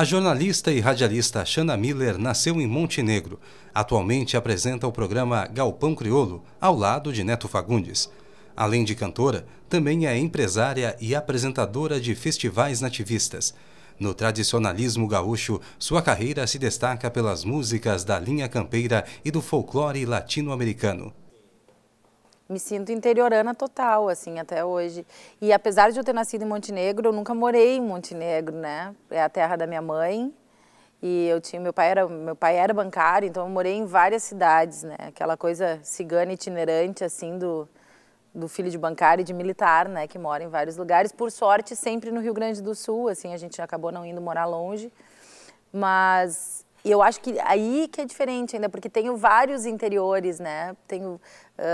A jornalista e radialista Xana Miller nasceu em Montenegro. Atualmente apresenta o programa Galpão Criolo, ao lado de Neto Fagundes. Além de cantora, também é empresária e apresentadora de festivais nativistas. No tradicionalismo gaúcho, sua carreira se destaca pelas músicas da linha campeira e do folclore latino-americano me sinto interiorana total, assim, até hoje. E apesar de eu ter nascido em Montenegro, eu nunca morei em Montenegro, né? É a terra da minha mãe. E eu tinha, meu pai era, meu pai era bancário, então eu morei em várias cidades, né? Aquela coisa cigana itinerante assim do do filho de bancário e de militar, né, que mora em vários lugares. Por sorte, sempre no Rio Grande do Sul, assim, a gente acabou não indo morar longe. Mas e eu acho que aí que é diferente ainda, porque tenho vários interiores, né? Tenho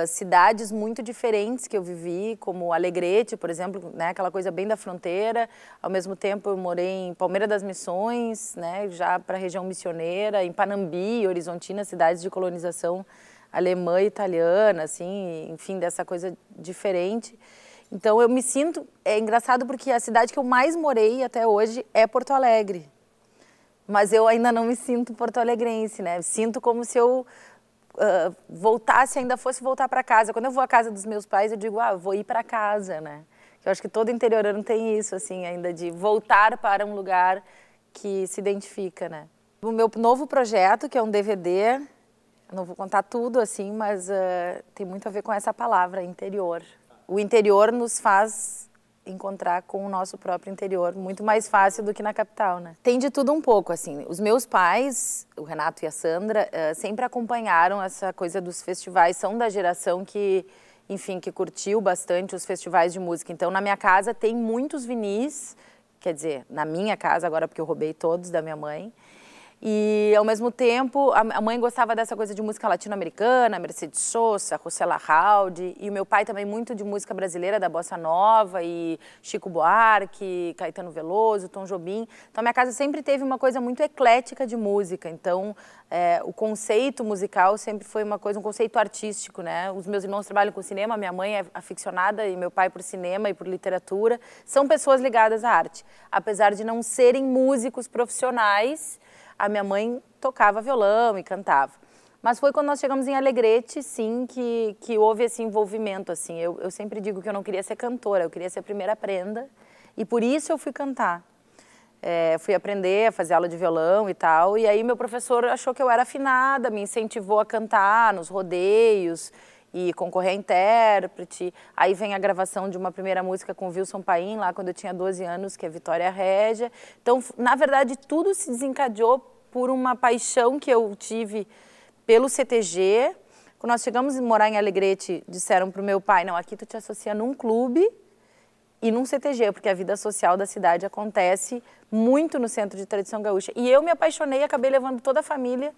cidades muito diferentes que eu vivi, como Alegrete, por exemplo, né, aquela coisa bem da fronteira. Ao mesmo tempo, eu morei em Palmeira das Missões, né, já para a região missioneira, em Panambi, Horizontina, cidades de colonização alemã e italiana, assim, enfim, dessa coisa diferente. Então eu me sinto, é engraçado porque a cidade que eu mais morei até hoje é Porto Alegre. Mas eu ainda não me sinto porto-alegrense, né? Sinto como se eu uh, ah, voltasse, ainda fosse voltar para casa. Quando eu vou à casa dos meus pais, eu digo, ah, vou ir para casa, né? Eu acho que todo interiorano tem isso, assim, ainda de voltar para um lugar que se identifica, né? O meu novo projeto, que é um DVD, não vou contar tudo, assim, mas uh, tem muito a ver com essa palavra, interior. O interior nos faz encontrar com o nosso próprio interior, muito mais fácil do que na capital, né? Tem de tudo um pouco, assim. Os meus pais, o Renato e a Sandra, uh, sempre acompanharam essa coisa dos festivais, são da geração que, enfim, que curtiu bastante os festivais de música. Então, na minha casa tem muitos vinis, quer dizer, na minha casa agora, porque eu roubei todos da minha mãe. E, ao mesmo tempo, a mãe gostava dessa coisa de música latino-americana, Mercedes Sosa, Rosella Raud, e o meu pai também muito de música brasileira, da Bossa Nova, e Chico Buarque, Caetano Veloso, Tom Jobim. Então, minha casa sempre teve uma coisa muito eclética de música, então é, o conceito musical sempre foi uma coisa, um conceito artístico, né? Os meus irmãos trabalham com cinema, minha mãe é aficionada e meu pai por cinema e por literatura, são pessoas ligadas à arte. Apesar de não serem músicos profissionais, a minha mãe tocava violão e cantava. Mas foi quando nós chegamos em Alegrete, sim, que, que houve esse envolvimento, assim. Eu, eu sempre digo que eu não queria ser cantora, eu queria ser a primeira prenda. E por isso eu fui cantar. É, fui aprender a fazer aula de violão e tal. E aí meu professor achou que eu era afinada, me incentivou a cantar nos rodeios e concorrer a intérprete. Aí vem a gravação de uma primeira música com o Wilson Paim, lá quando eu tinha 12 anos, que é Vitória Régia. Então, na verdade, tudo se desencadeou por uma paixão que eu tive pelo CTG. Quando nós chegamos a morar em Alegrete, disseram para o meu pai, não, aqui tu te associa num clube e num CTG, porque a vida social da cidade acontece muito no Centro de Tradição Gaúcha. E eu me apaixonei, acabei levando toda a família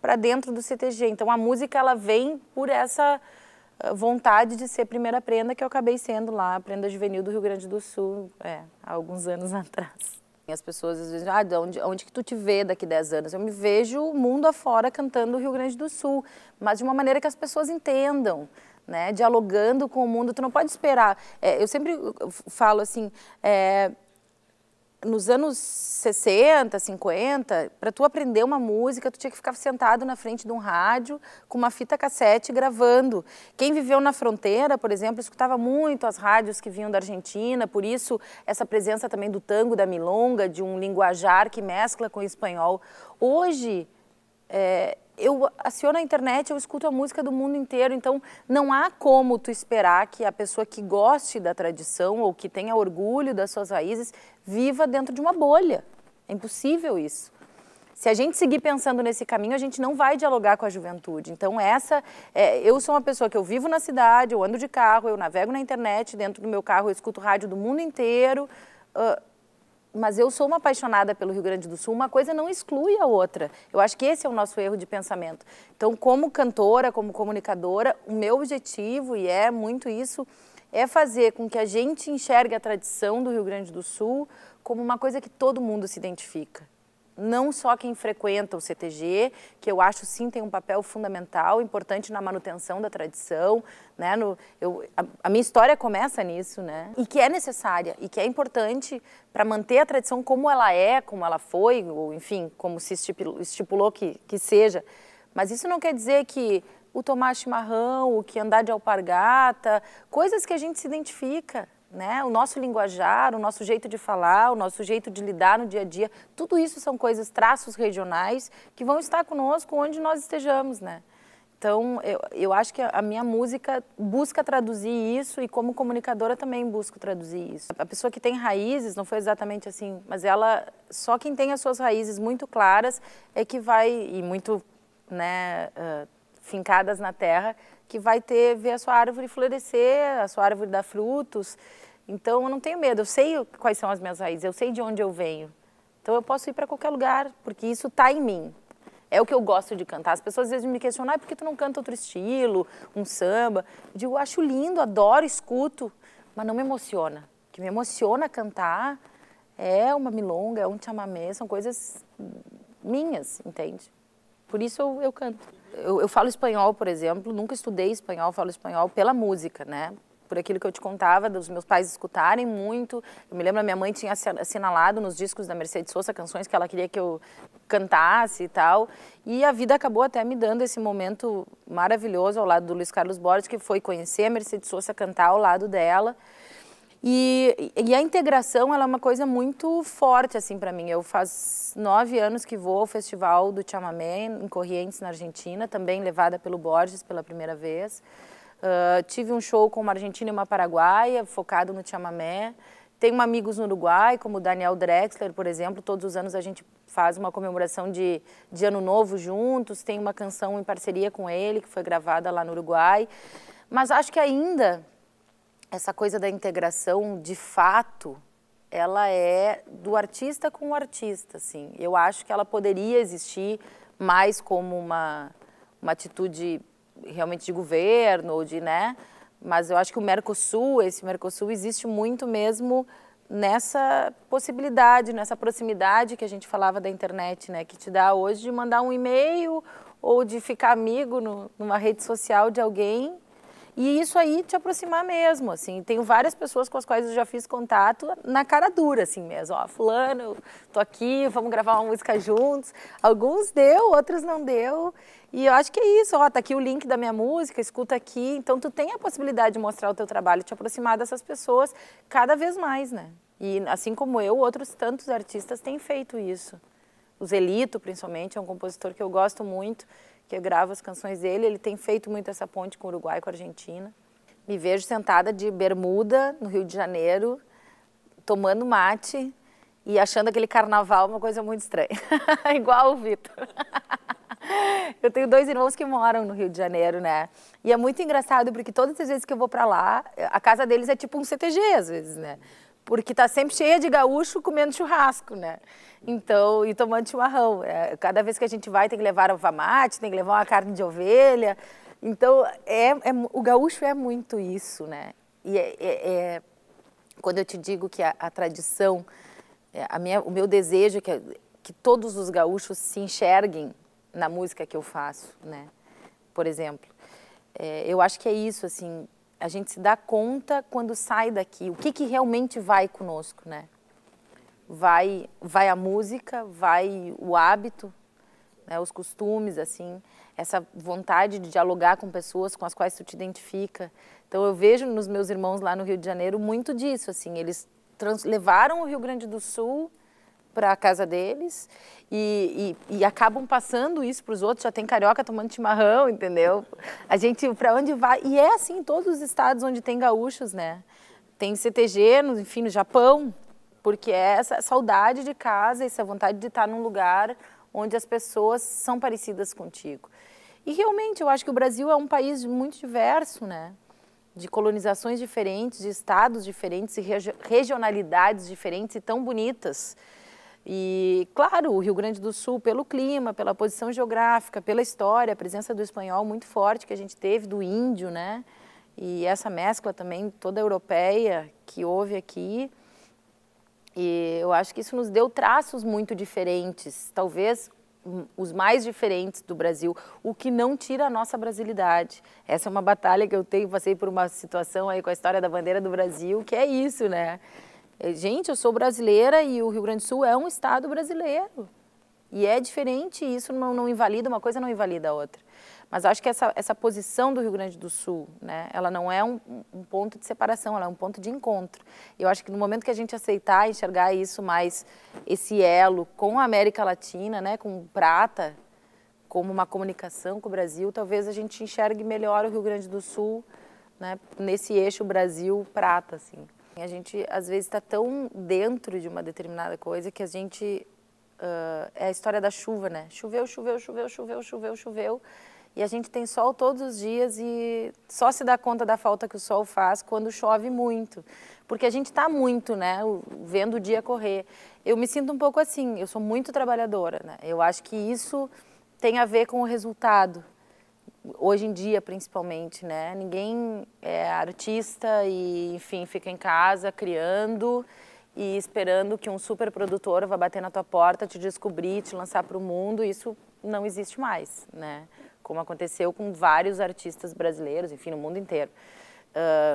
para dentro do CTG. Então a música ela vem por essa eh, vontade de ser primeira prenda que eu acabei sendo lá, prenda juvenil do Rio Grande do Sul, é, há alguns anos atrás. As pessoas às vezes, ah, onde, onde que tu te vê daqui 10 anos? Eu me vejo o mundo afora cantando o Rio Grande do Sul, mas de uma maneira que as pessoas entendam. Né, dialogando com o mundo, tu não pode esperar. É, eu sempre eh, falo assim, é, nos anos 60, 50, para tu aprender uma música, tu tinha que ficar sentado na frente de um rádio com uma fita cassete gravando. Quem viveu na fronteira, por exemplo, escutava muito as rádios que vinham da Argentina, por isso essa presença também do tango, da milonga, de um linguajar que mescla com o espanhol. Hoje, é, eu aciono a internet, eu escuto a música do mundo inteiro, então não há como tu esperar que a pessoa que goste da tradição ou que tenha orgulho das suas raízes viva dentro de uma bolha. É impossível isso. Se a gente seguir pensando nesse caminho, a gente não vai dialogar com a juventude. Então essa, é, eu sou uma pessoa que eu vivo na cidade, eu ando de carro, eu navego na internet, dentro do meu carro eu escuto rádio do mundo inteiro. Uh, mas eu sou uma apaixonada pelo Rio Grande do Sul, uma coisa não exclui a outra. Eu acho que esse é o nosso erro de pensamento. Então, como cantora, como comunicadora, o meu objetivo, e é muito isso, é fazer com que a gente enxergue a tradição do Rio Grande do Sul como uma coisa que todo mundo se identifica não só quem frequenta o CTG, que eu acho sim tem um papel fundamental, importante na manutenção da tradição, né? No, eu, a, a minha história começa nisso, né? E que é necessária e que é importante para manter a tradição como ela é, como ela foi, ou enfim, como se estipulou, estipulou que, que seja. Mas isso não quer dizer que o tomar chimarrão, o que andar de alpargata, coisas que a gente se identifica, né? O nosso linguajar, o nosso jeito de falar, o nosso jeito de lidar no dia a dia, tudo isso são coisas, traços regionais que vão estar conosco onde nós estejamos, né? Então, eu, eu acho que a minha música busca traduzir isso e como comunicadora também busco traduzir isso. A pessoa que tem raízes, não foi exatamente assim, mas ela, só quem tem as suas raízes muito claras é que vai, e muito, né, uh, fincadas na terra, que vai ter ver a sua árvore florescer, a sua árvore dar frutos. Então eu não tenho medo, eu sei quais são as minhas raízes, eu sei de onde eu venho. Então eu posso ir para qualquer lugar, porque isso está em mim. É o que eu gosto de cantar. As pessoas às vezes me questionam, ah, por que tu não canta outro estilo, um samba? Eu digo, acho lindo, adoro, escuto, mas não me emociona. O que me emociona cantar é uma milonga, é um chamamé, são coisas minhas, entende? Por isso eu, eu canto. Eu, eu, falo espanhol, por exemplo, nunca estudei espanhol, falo espanhol pela música, né? Por aquilo que eu te contava, dos meus pais escutarem muito. Eu me lembro, a minha mãe tinha assinalado nos discos da Mercedes Sosa canções que ela queria que eu cantasse e tal. E a vida acabou até me dando esse momento maravilhoso ao lado do Luiz Carlos Borges, que foi conhecer a Mercedes Sosa, cantar ao lado dela. E, e a integração ela é uma coisa muito forte assim para mim. Eu faz nove anos que vou ao Festival do Chamamé em Corrientes, na Argentina, também levada pelo Borges pela primeira vez. Uh, tive um show com uma argentina e uma paraguaia, focado no chamamé. Tenho amigos no Uruguai, como o Daniel Drexler, por exemplo. Todos os anos a gente faz uma comemoração de, de Ano Novo juntos. Tem uma canção em parceria com ele, que foi gravada lá no Uruguai. Mas acho que ainda essa coisa da integração, de fato, ela é do artista com o artista, assim. Eu acho que ela poderia existir mais como uma, uma atitude realmente de governo ou de, né? Mas eu acho que o Mercosul, esse Mercosul existe muito mesmo nessa possibilidade, nessa proximidade que a gente falava da internet, né? Que te dá hoje de mandar um e-mail ou de ficar amigo no, numa rede social de alguém e isso aí te aproximar mesmo, assim. Tenho várias pessoas com as quais eu já fiz contato na cara dura, assim mesmo. Ó, fulano, tô aqui, vamos gravar uma música juntos. Alguns deu, outros não deu. E eu acho que é isso, ó, tá aqui o link da minha música, escuta aqui. Então tu tem a possibilidade de mostrar o teu trabalho, te aproximar dessas pessoas cada vez mais, né? E assim como eu, outros tantos artistas têm feito isso. O Zelito, principalmente, é um compositor que eu gosto muito que eu gravo as canções dele, ele tem feito muito essa ponte com o Uruguai com a Argentina. Me vejo sentada de bermuda no Rio de Janeiro, tomando mate e achando aquele carnaval uma coisa muito estranha. Igual o Vitor. eu tenho dois irmãos que moram no Rio de Janeiro, né? E é muito engraçado porque todas as vezes que eu vou para lá, a casa deles é tipo um CTG às vezes, né? porque tá sempre cheia de gaúcho comendo churrasco, né? Então, e tomando chimarrão. É, cada vez que a gente vai tem que levar uva mate, tem que levar uma carne de ovelha. Então, é, é o gaúcho é muito isso, né? E é, é, é quando eu te digo que a, a tradição, é, a minha, o meu desejo é que, que todos os gaúchos se enxerguem na música que eu faço, né? Por exemplo. É, eu acho que é isso, assim, a gente se dá conta quando sai daqui, o que, que realmente vai conosco, né? Vai, vai a música, vai o hábito, né? os costumes, assim, essa vontade de dialogar com pessoas com as quais tu te identifica. Então eu vejo nos meus irmãos lá no Rio de Janeiro muito disso, assim, eles levaram o Rio Grande do Sul para a casa deles e, e, e, acabam passando isso para os outros. Já tem carioca tomando chimarrão, entendeu? A gente, para onde vai? E é assim em todos os estados onde tem gaúchos, né? Tem CTG, no, enfim, no Japão, porque é essa saudade de casa, essa vontade de estar num lugar onde as pessoas são parecidas contigo. E realmente, eu acho que o Brasil é um país muito diverso, né? de colonizações diferentes, de estados diferentes e regionalidades diferentes e tão bonitas. E, claro, o Rio Grande do Sul, pelo clima, pela posição geográfica, pela história, a presença do espanhol muito forte que a gente teve, do índio, né? E essa mescla também toda europeia que houve aqui. E eu acho que isso nos deu traços muito diferentes, talvez hum, os mais diferentes do Brasil, o que não tira a nossa brasilidade. Essa é uma batalha que eu tenho, passei por uma situação aí com a história da bandeira do Brasil, que é isso, né? É, gente, eu sou brasileira e o Rio Grande do Sul é um estado brasileiro. E é diferente, isso não, não invalida, uma coisa não invalida a outra. Mas acho que essa, essa posição do Rio Grande do Sul, né, ela não é um, um, ponto de separação, ela é um ponto de encontro. Eu acho que no momento que a gente aceitar enxergar isso mais, esse elo com a América Latina, né, com prata, como uma comunicação com o Brasil, talvez a gente enxergue melhor o Rio Grande do Sul né, nesse eixo Brasil-prata, assim assim, a gente às vezes está tão dentro de uma determinada coisa que a gente uh, é a história da chuva, né? Choveu, choveu, choveu, choveu, choveu, choveu, e a gente tem sol todos os dias e só se dá conta da falta que o sol faz quando chove muito, porque a gente está muito, né? Vendo o dia correr. Eu me sinto um pouco assim. Eu sou muito trabalhadora, né? Eu acho que isso tem a ver com o resultado hoje em dia principalmente, né? Ninguém é artista e, enfim, fica em casa criando e esperando que um super produtor vá bater na tua porta, te descobrir, te lançar para o mundo. Isso não existe mais, né? Como aconteceu com vários artistas brasileiros, enfim, no mundo inteiro.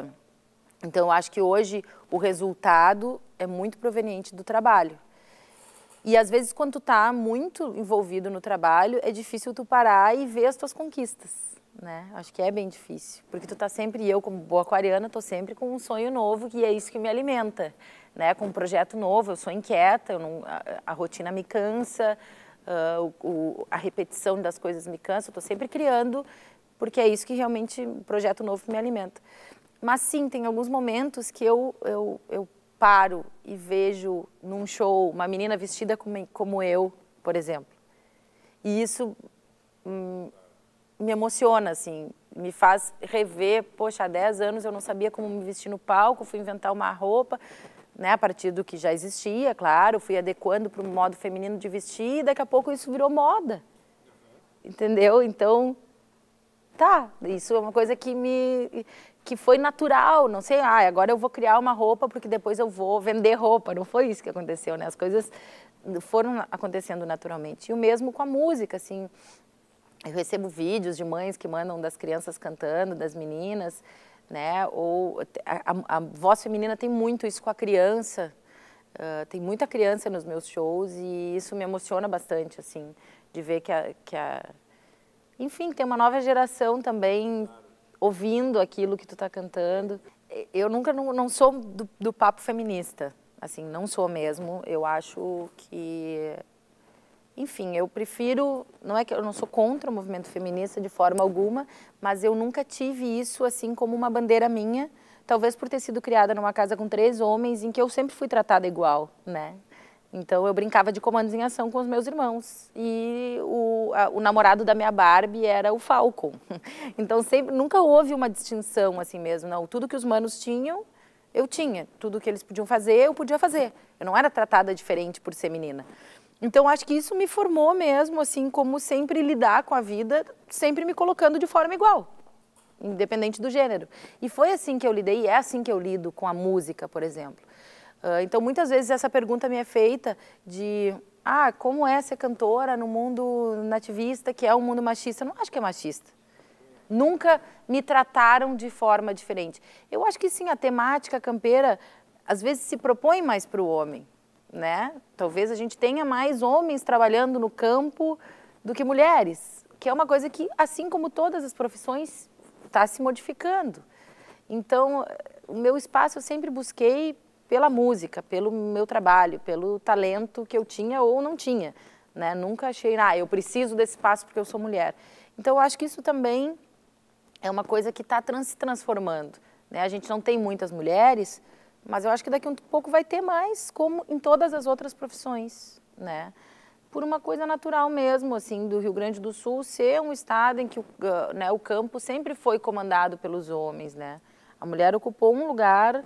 Uh, então, eu acho que hoje o resultado é muito proveniente do trabalho. E às vezes, quando tu tá muito envolvido no trabalho, é difícil tu parar e ver as tuas conquistas. Né? Acho que é bem difícil, porque tu tá sempre, eu como boa aquariana, tô sempre com um sonho novo, que é isso que me alimenta, né? Com um projeto novo, eu sou inquieta, eu não, a, a rotina me cansa, uh, o, o, a repetição das coisas me cansa, eu tô sempre criando, porque é isso que realmente, um projeto novo me alimenta. Mas sim, tem alguns momentos que eu, eu, eu paro e vejo num show uma menina vestida como, eu, por exemplo, e isso hum, me emociona, assim, me faz rever, poxa, há 10 anos eu não sabia como me vestir no palco, fui inventar uma roupa, né, a partir do que já existia, claro, fui adequando para o modo feminino de vestir e daqui a pouco isso virou moda, entendeu? Então, tá, isso é uma coisa que me, que foi natural, não sei, ah, agora eu vou criar uma roupa porque depois eu vou vender roupa. Não foi isso que aconteceu, né? As coisas foram acontecendo naturalmente. E o mesmo com a música, assim. Eu recebo vídeos de mães que mandam das crianças cantando, das meninas, né? Ou a, a, voz feminina tem muito isso com a criança. Uh, tem muita criança nos meus shows e isso me emociona bastante, assim, de ver que a, que a enfim, tem uma nova geração também ouvindo aquilo que tu tá cantando. Eu nunca não, não sou do, do papo feminista, assim, não sou mesmo. Eu acho que enfim, eu prefiro, não é que eu não sou contra o movimento feminista de forma alguma, mas eu nunca tive isso assim como uma bandeira minha, talvez por ter sido criada numa casa com três homens em que eu sempre fui tratada igual, né? Então eu brincava de comandos em ação com os meus irmãos. E o, a, o namorado da minha Barbie era o Falcon. Então sempre, nunca houve uma distinção assim mesmo, não. Tudo que os manos tinham, eu tinha. Tudo que eles podiam fazer, eu podia fazer. Eu não era tratada diferente por ser menina. Então acho que isso me formou mesmo, assim, como sempre lidar com a vida, sempre me colocando de forma igual independente do gênero. E foi assim que eu lidei, e é assim que eu lido com a música, por exemplo. Ah, então, muitas vezes essa pergunta me é feita de ah, como é ser cantora no mundo nativista, que é um mundo machista? Eu não acho que é machista. Nunca me trataram de forma diferente. Eu acho que sim, a temática campeira às vezes se propõe mais para o homem, né? Talvez a gente tenha mais homens trabalhando no campo do que mulheres, que é uma coisa que, assim como todas as profissões, está se modificando. Então, o meu espaço eu sempre busquei pela música, pelo meu trabalho, pelo talento que eu tinha ou não tinha. Né? Nunca achei, ah, eu preciso desse espaço porque eu sou mulher. Então, eu acho que isso também é uma coisa que está trans se transformando. Né? A gente não tem muitas mulheres, mas eu acho que daqui a um pouco vai ter mais, como em todas as outras profissões, né? Por uma coisa natural mesmo, assim, do Rio Grande do Sul ser um estado em que o, né, o campo sempre foi comandado pelos homens, né? A mulher ocupou um lugar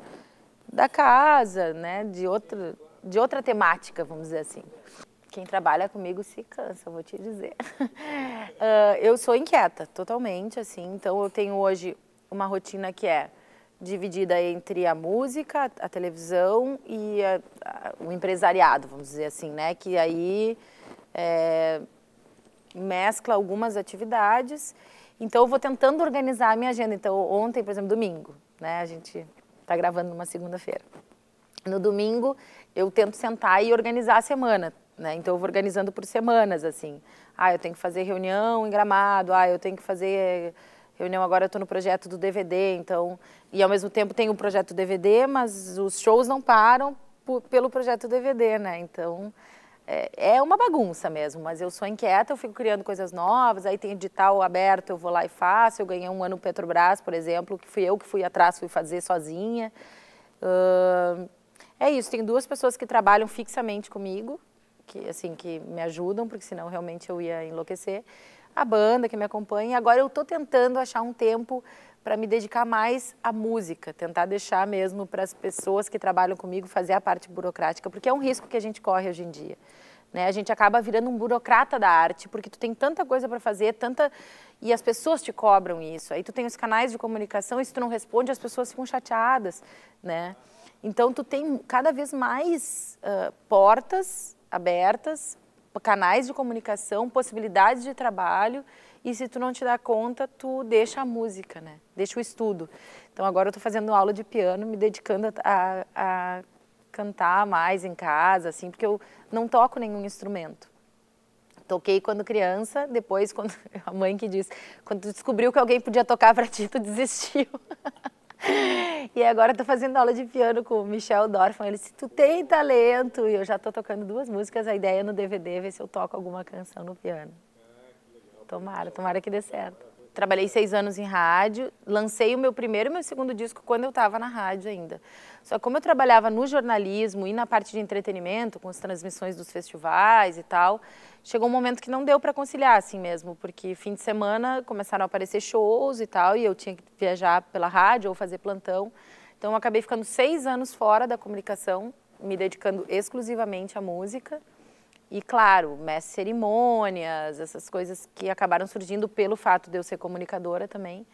da casa, né? De outra, de outra temática, vamos dizer assim. Quem trabalha comigo se cansa, vou te dizer. Uh, eu sou inquieta, totalmente, assim. Então eu tenho hoje uma rotina que é dividida entre a música, a televisão e a, a, o empresariado, vamos dizer assim, né? Que aí é, mescla algumas atividades. Então eu vou tentando organizar a minha agenda. Então ontem, por exemplo, domingo, né? A gente tá gravando numa segunda-feira. No domingo, eu tento sentar e organizar a semana, né? Então, eu vou organizando por semanas, assim. Ah, eu tenho que fazer reunião em Gramado, ah, eu tenho que fazer reunião agora eu estou no projeto do DVD, então e ao mesmo tempo tem o um projeto DVD, mas os shows não param pelo projeto DVD, né? Então é, é uma bagunça mesmo, mas eu sou inquieta, eu fico criando coisas novas, aí tem edital aberto, eu vou lá e faço. Eu ganhei um ano Petrobras, por exemplo, que fui eu que fui atrás, fui fazer sozinha. Uh, é isso, tem duas pessoas que trabalham fixamente comigo, que assim que me ajudam, porque senão realmente eu ia enlouquecer a banda que me acompanha. Agora eu estou tentando achar um tempo para me dedicar mais à música, tentar deixar mesmo para as pessoas que trabalham comigo fazer a parte burocrática, porque é um risco que a gente corre hoje em dia. Né? A gente acaba virando um burocrata da arte, porque tu tem tanta coisa para fazer, tanta e as pessoas te cobram isso. Aí tu tem os canais de comunicação e se tu não responde, as pessoas ficam chateadas, né? Então tu tem cada vez mais uh, portas abertas canais de comunicação, possibilidades de trabalho e se tu não te dá conta, tu deixa a música, né? Deixa o estudo. Então agora eu estou fazendo aula de piano, me dedicando a, a, cantar mais em casa, assim, porque eu não toco nenhum instrumento. Toquei quando criança, depois quando a mãe que diz, quando tu descobriu que alguém podia tocar para ti, tu desistiu. E agora estou fazendo aula de piano com o Michel Dorfman. Ele disse, tu tem talento. E eu já estou tocando duas músicas. A ideia é no DVD ver se eu toco alguma canção no piano. Tomara, tomara que dê certo trabalhei seis anos em rádio, lancei o meu primeiro e meu segundo disco quando eu estava na rádio ainda. Só que como eu trabalhava no jornalismo e na parte de entretenimento, com as transmissões dos festivais e tal, chegou um momento que não deu para conciliar assim mesmo, porque fim de semana começaram a aparecer shows e tal, e eu tinha que viajar pela rádio ou fazer plantão. Então eu acabei ficando seis anos fora da comunicação, me dedicando exclusivamente à música. E claro, mestre cerimônias, essas coisas que acabaram surgindo pelo fato de eu ser comunicadora também.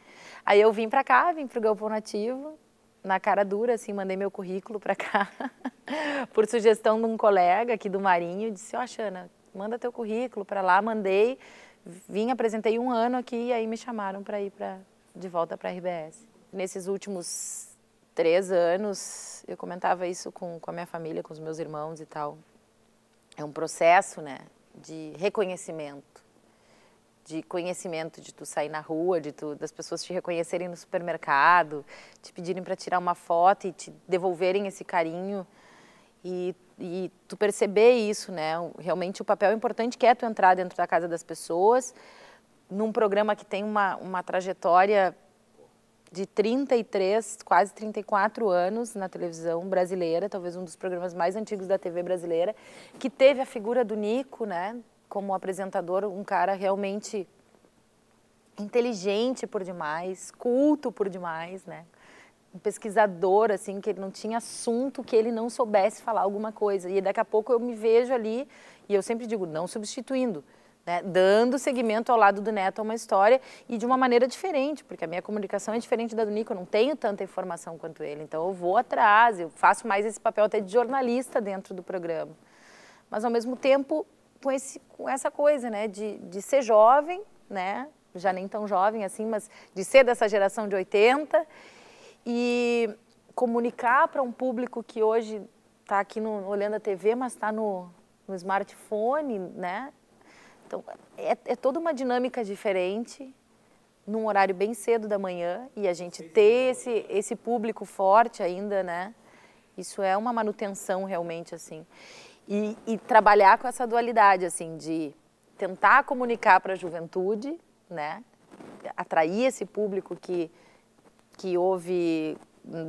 Aí eu vim para cá, vim para o Galpão Nativo, na cara dura, assim, mandei meu currículo para cá, por sugestão de um colega aqui do Marinho, disse, ó, oh, Xana, manda teu currículo para lá, mandei, vim, apresentei um ano aqui e aí me chamaram para ir pra, de volta para a RBS. Nesses últimos três anos, eu comentava isso com, com a minha família, com os meus irmãos e tal, é um processo né, de reconhecimento, de conhecimento de tu sair na rua, de tu, das pessoas te reconhecerem no supermercado, te pedirem para tirar uma foto e te devolverem esse carinho e, e tu perceber isso, né? Realmente o papel importante que é tu entrar dentro da casa das pessoas, num programa que tem uma, uma trajetória de 33, quase 34 anos na televisão brasileira, talvez um dos programas mais antigos da TV brasileira, que teve a figura do Nico, né, como apresentador, um cara realmente inteligente por demais, culto por demais, né? Um pesquisador, assim, que ele não tinha assunto que ele não soubesse falar alguma coisa. E daqui a pouco eu me vejo ali, e eu sempre digo, não substituindo, né, dando seguimento ao lado do Neto a uma história e de uma maneira diferente, porque a minha comunicação é diferente da do Nico, eu não tenho tanta informação quanto ele, então eu vou atrás, eu faço mais esse papel até de jornalista dentro do programa. Mas ao mesmo tempo, com, esse, com essa coisa né, de, de ser jovem, né, já nem tão jovem assim, mas de ser dessa geração de 80 e comunicar para um público que hoje está aqui no, olhando a TV, mas está no, no smartphone, né? Então, é, é toda uma dinâmica diferente, num horário bem cedo da manhã, e a gente ter esse, esse público forte ainda, né? Isso é uma manutenção realmente, assim. E, e trabalhar com essa dualidade, assim, de tentar comunicar para a juventude, né? Atrair esse público que, que ouve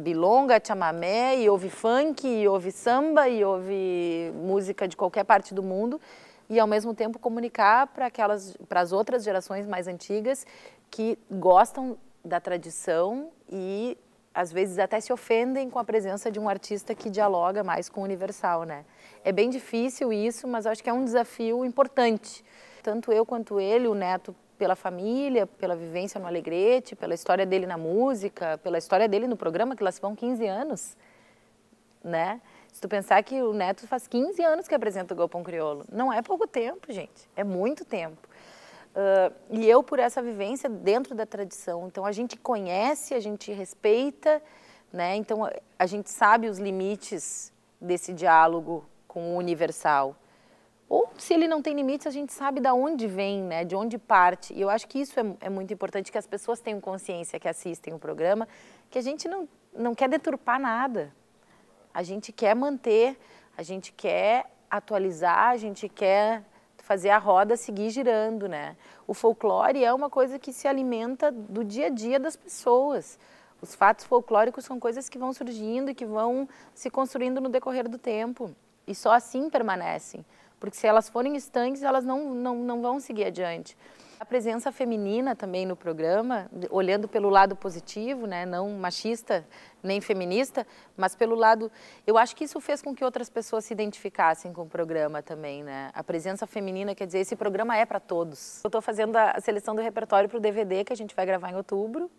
bilonga, chamamé, e ouve funk, e ouve samba, e ouve música de qualquer parte do mundo, e ao mesmo tempo comunicar para aquelas, para as outras gerações mais antigas que gostam da tradição e às vezes até se ofendem com a presença de um artista que dialoga mais com o universal, né? É bem difícil isso, mas acho que é um desafio importante. Tanto eu quanto ele, o Neto, pela família, pela vivência no Alegrete, pela história dele na música, pela história dele no programa, que lá se vão 15 anos, né? Se tu pensar que o Neto faz 15 anos que apresenta o Galpão Crioulo, não é pouco tempo, gente, é muito tempo. Uh, e eu por essa vivência dentro da tradição, então a gente conhece, a gente respeita, né? Então a gente sabe os limites desse diálogo com o universal. Ou se ele não tem limites, a gente sabe da onde vem, né? De onde parte. E eu acho que isso é, é muito importante que as pessoas tenham consciência que assistem o programa, que a gente não, não quer deturpar nada a gente quer manter, a gente quer atualizar, a gente quer fazer a roda seguir girando, né? O folclore é uma coisa que se alimenta do dia a dia das pessoas. Os fatos folclóricos são coisas que vão surgindo e que vão se construindo no decorrer do tempo. E só assim permanecem. Porque se elas forem estanques, elas não, não, não vão seguir adiante. A presença feminina também no programa, olhando pelo lado positivo, né, não machista nem feminista, mas pelo lado, eu acho que isso fez com que outras pessoas se identificassem com o programa também, né? A presença feminina, quer dizer, esse programa é para todos. Eu estou fazendo a seleção do repertório para o DVD que a gente vai gravar em outubro.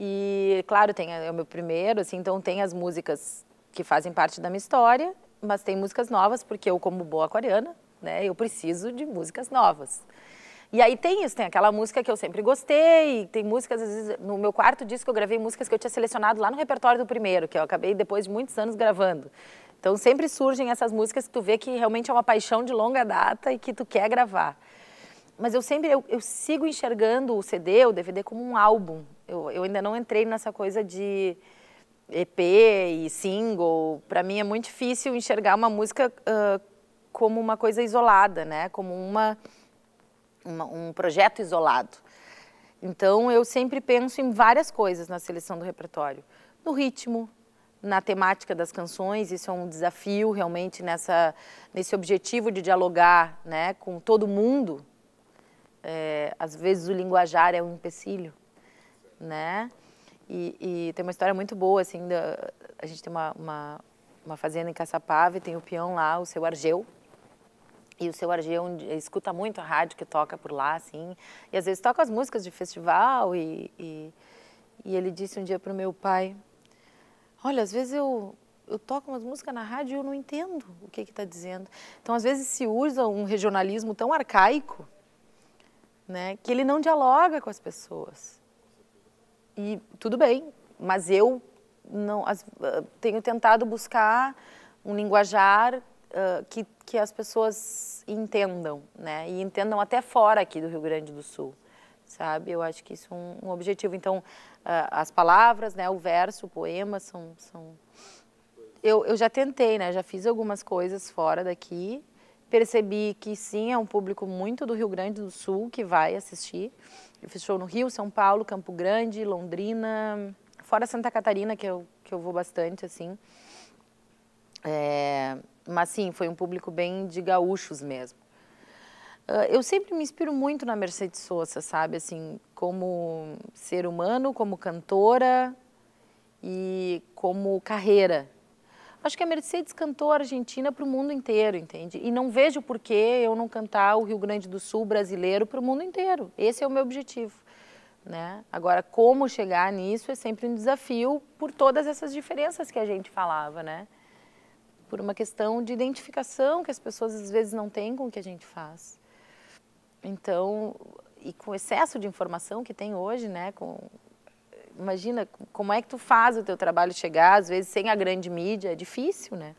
E claro, tem é o meu primeiro, assim, então tem as músicas que fazem parte da minha história, mas tem músicas novas porque eu como boa aquariana, né, eu preciso de músicas novas. E aí tem isso, tem aquela música que eu sempre gostei, tem músicas, às vezes, no meu quarto disco eu gravei músicas que eu tinha selecionado lá no repertório do primeiro, que eu acabei depois de muitos anos gravando. Então sempre surgem essas músicas que tu vê que realmente é uma paixão de longa data e que tu quer gravar. Mas eu sempre, eu, eu sigo enxergando o CD, o DVD como um álbum. Eu, eu ainda não entrei nessa coisa de EP e single. Para mim é muito difícil enxergar uma música uh, como uma coisa isolada, né? Como uma uma, um projeto isolado. Então eu sempre penso em várias coisas na seleção do repertório, no ritmo, na temática das canções, isso é um desafio realmente nessa, nesse objetivo de dialogar né, com todo mundo. É, às vezes o linguajar é um empecilho, né? E, e tem uma história muito boa, assim, da, a gente tem uma, uma, uma fazenda em Caçapava e tem o peão lá, o seu Argeu, e o seu Argião é escuta muito a rádio que toca por lá, assim, e às vezes toca as músicas de festival. E, e, e ele disse um dia para o meu pai: Olha, às vezes eu, eu toco umas músicas na rádio e eu não entendo o que está dizendo. Então, às vezes, se usa um regionalismo tão arcaico né, que ele não dialoga com as pessoas. E tudo bem, mas eu não as, ah, tenho tentado buscar um linguajar uh, que, que as pessoas entendam, né? E entendam até fora aqui do Rio Grande do Sul, sabe? Eu acho que isso é um, um objetivo. Então, uh, as palavras, né? O verso, o poema são... são... Eu, eu já tentei, né? Já fiz algumas coisas fora daqui. Percebi que sim, é um público muito do Rio Grande do Sul que vai assistir. Eu fiz show no Rio, São Paulo, Campo Grande, Londrina, fora Santa Catarina, que eu, que eu vou bastante, assim. É, mas sim, foi um público bem de gaúchos mesmo. Ah, eu sempre me inspiro muito na Mercedes Sosa, sabe? Assim, como ser humano, como cantora e como carreira. Acho que a Mercedes cantou a Argentina para o mundo inteiro, entende? E não vejo por que eu não cantar o Rio Grande do Sul brasileiro para o mundo inteiro. Esse é o meu objetivo. Né? Agora, como chegar nisso é sempre um desafio por todas essas diferenças que a gente falava, né? por uma questão de identificação que as pessoas às vezes não têm com o que a gente faz. Então, e com o excesso de informação que tem hoje, né, com imagina como é que tu faz o teu trabalho chegar às vezes sem a grande mídia, é difícil, né?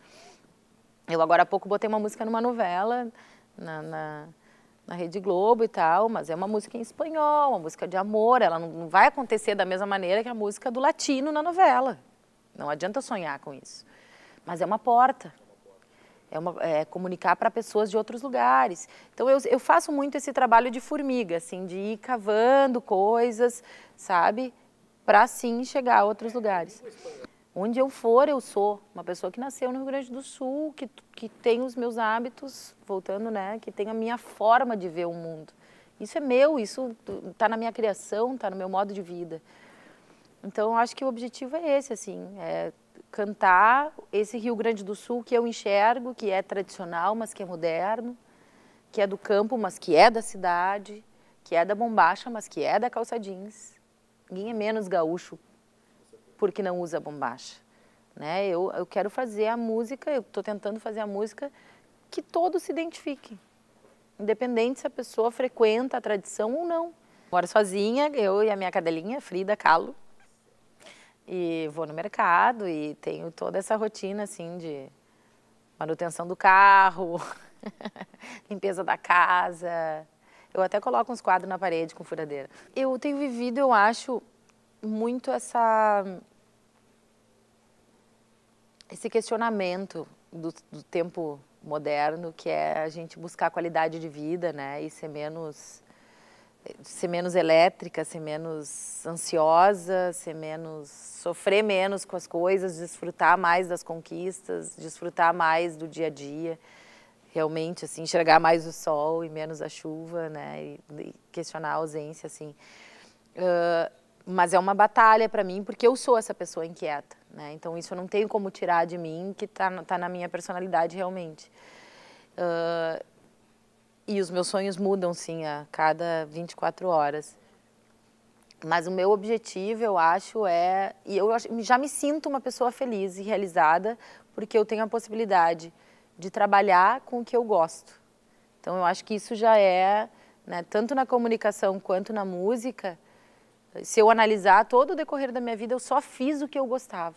Eu agora há pouco botei uma música numa novela na, na, na Rede Globo e tal, mas é uma música em espanhol, uma música de amor, ela não, não vai acontecer da mesma maneira que a música do latino na novela. Não adianta sonhar com isso mas é uma porta. É, uma, é comunicar para pessoas de outros lugares. Então, eu, eu faço muito esse trabalho de formiga, assim, de ir cavando coisas, sabe? Para, sim, chegar a outros lugares. Onde eu for, eu sou uma pessoa que nasceu no Rio Grande do Sul, que, que tem os meus hábitos, voltando, né? Que tem a minha forma de ver o mundo. Isso é meu, isso está na minha criação, está no meu modo de vida. Então, eu acho que o objetivo é esse, assim, é cantar esse Rio Grande do Sul que eu enxergo, que é tradicional, mas que é moderno, que é do campo, mas que é da cidade, que é da bombacha, mas que é da calça jeans. Ninguém é menos gaúcho porque não usa bombacha. Né? Eu, eu quero fazer a música, eu estou tentando fazer a música que todos se identifiquem, independente se a pessoa frequenta a tradição ou não. Moro sozinha, eu e a minha cadelinha, Frida calo e vou no mercado e tenho toda essa rotina assim de manutenção do carro, limpeza da casa. Eu até coloco uns quadros na parede com furadeira. Eu tenho vivido, eu acho, muito essa esse questionamento do, do tempo moderno, que é a gente buscar qualidade de vida, né, e ser menos ser menos elétrica, ser menos ansiosa, ser menos sofrer menos com as coisas, desfrutar mais das conquistas, desfrutar mais do dia a dia, realmente assim enxergar mais o sol e menos a chuva, né? E, questionar a ausência assim. Uh, mas é uma batalha para mim porque eu sou essa pessoa inquieta, né? Então isso eu não tenho como tirar de mim que está tá na minha personalidade realmente. Uh, e os meus sonhos mudam, sim, a cada 24 horas. Mas o meu objetivo, eu acho, é. E eu já me sinto uma pessoa feliz e realizada, porque eu tenho a possibilidade de trabalhar com o que eu gosto. Então, eu acho que isso já é, né, tanto na comunicação quanto na música, se eu analisar todo o decorrer da minha vida, eu só fiz o que eu gostava.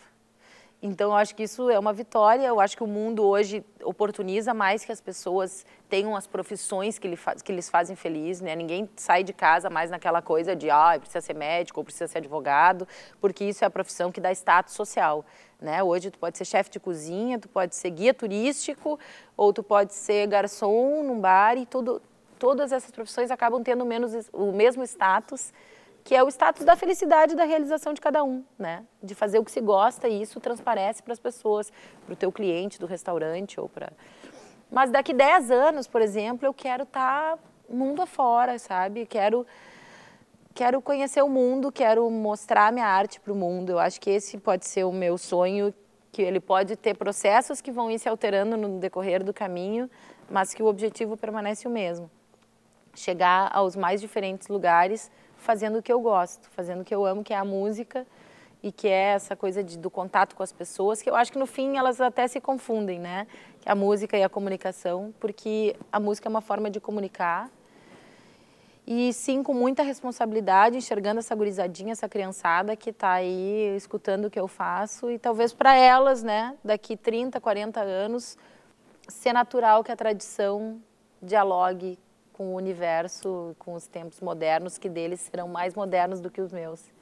Então, eu acho que isso é uma vitória. Eu acho que o mundo hoje oportuniza mais que as pessoas tenham as profissões que, lhe que lhes fazem feliz, né? Ninguém sai de casa mais naquela coisa de, ah, precisa ser médico ou precisa ser advogado, porque isso é a profissão que dá status social, né? Hoje tu pode ser chefe de cozinha, tu pode ser guia turístico ou tu pode ser garçom num bar e tudo, todas essas profissões acabam tendo menos o mesmo status que é o status da felicidade da realização de cada um, né? De fazer o que se gosta e isso transparece para as pessoas, para o teu cliente do restaurante ou para... Mas daqui 10 anos, por exemplo, eu quero estar tá mundo afora, sabe? Quero quero conhecer o mundo, quero mostrar minha arte para o mundo. Eu acho que esse pode ser o meu sonho, que ele pode ter processos que vão ir se alterando no decorrer do caminho, mas que o objetivo permanece o mesmo. Chegar aos mais diferentes lugares fazendo o que eu gosto, fazendo o que eu amo, que é a música e que é essa coisa de, do contato com as pessoas, que eu acho que no fim elas até se confundem, né? A música e a comunicação, porque a música é uma forma de comunicar. E sim, com muita responsabilidade, enxergando essa gurizadinha, essa criançada que está aí escutando o que eu faço. E talvez para elas, né, daqui 30, 40 anos, ser natural que a tradição dialogue com o universo, com os tempos modernos, que deles serão mais modernos do que os meus.